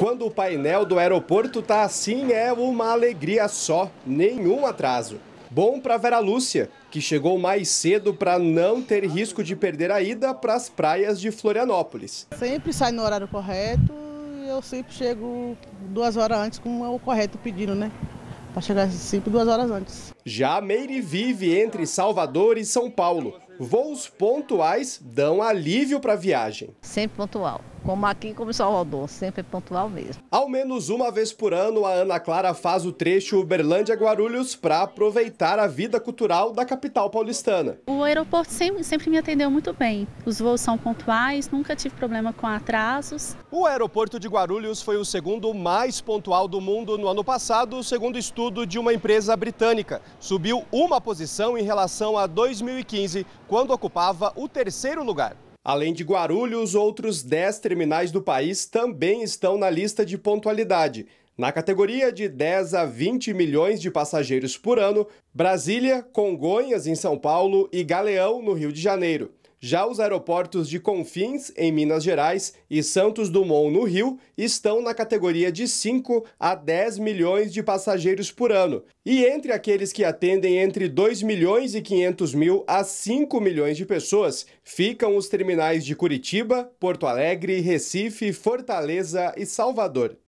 Quando o painel do aeroporto tá assim, é uma alegria só, nenhum atraso. Bom para Vera Lúcia, que chegou mais cedo para não ter risco de perder a ida para as praias de Florianópolis. Sempre sai no horário correto e eu sempre chego duas horas antes com o correto pedido, né? Para chegar sempre duas horas antes. Já Meire vive entre Salvador e São Paulo. Voos pontuais dão alívio para a viagem. Sempre pontual como aqui como em Salvador, sempre é pontual mesmo. Ao menos uma vez por ano, a Ana Clara faz o trecho Uberlândia-Guarulhos para aproveitar a vida cultural da capital paulistana. O aeroporto sempre, sempre me atendeu muito bem. Os voos são pontuais, nunca tive problema com atrasos. O aeroporto de Guarulhos foi o segundo mais pontual do mundo no ano passado, segundo estudo de uma empresa britânica. Subiu uma posição em relação a 2015, quando ocupava o terceiro lugar. Além de Guarulhos, outros 10 terminais do país também estão na lista de pontualidade. Na categoria de 10 a 20 milhões de passageiros por ano, Brasília, Congonhas, em São Paulo e Galeão, no Rio de Janeiro. Já os aeroportos de Confins, em Minas Gerais, e Santos Dumont, no Rio, estão na categoria de 5 a 10 milhões de passageiros por ano. E entre aqueles que atendem entre 2 milhões e 500 mil a 5 milhões de pessoas, ficam os terminais de Curitiba, Porto Alegre, Recife, Fortaleza e Salvador.